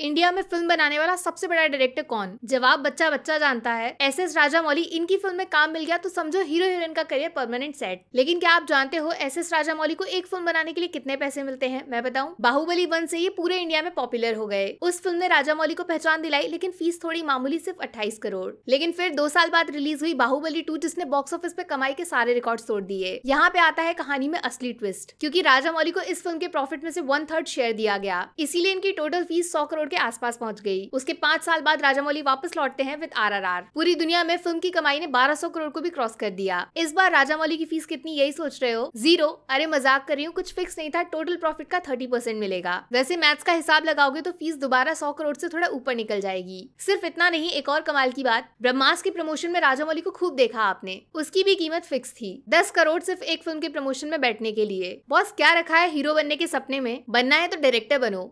India में film बनाने वाला सबसे बड़ा डायरेक्टर कौन जवाब बच्चा बच्चा जानता है एस एस राजा मौली इनकी फिल्म में काम मिल गया तो समझो हीरो हीरोइन का करियर परमानेंट सेट लेकिन क्या आप जानते हो एस एस राजा मौली को एक फिल्म बनाने के लिए कितने पैसे मिलते हैं मैं बताऊं बाहुबली वन से ये पूरे इंडिया में पॉपुलर हो गए उस फिल्म ने मौली को पहचान दिलाई लेकिन फीस थोड़ी मामूली सिर्फ अट्ठाईस करोड़ लेकिन फिर दो साल बाद रिलीज हुई बाहुबली टू जिसने बॉक्स ऑफिस पे कमाई के सारे रिकॉर्ड तोड़ दिए यहाँ पे आता है कहानी में असली ट्विस्ट क्यूँकी राजा मौली को इस फिल्म के प्रॉफिट में से वन थर्ड शेयर दिया गया इसीलिए इनकी टोटल फीस सौ करोड़ करोड़ के आसपास पहुंच गई उसके पाँच साल बाद राजामौली वापस लौटते हैं विद आरआरआर पूरी दुनिया में फिल्म की कमाई ने 1200 करोड़ को भी क्रॉस कर दिया इस बार राजामौली की फीस कितनी यही सोच रहे हो जीरो अरे मजाक कर रही हूँ कुछ फिक्स नहीं था टोटल प्रॉफिट का थर्टी परसेंट मिलेगा वैसे मैथ्स का हिसाब लगाओगे तो फीस दोबारा सौ करोड़ ऐसी थोड़ा ऊपर निकल जाएगी सिर्फ इतना नहीं एक और कमाल की बात ब्रह्मास के प्रमोशन में राजामौली को खूब देखा आपने उसकी भी कीमत फिक्स थी दस करोड़ सिर्फ एक फिल्म के प्रमोशन में बैठने के लिए बॉस क्या रखा है हीरो बनने के सपने में बनना है तो डायरेक्टर बनो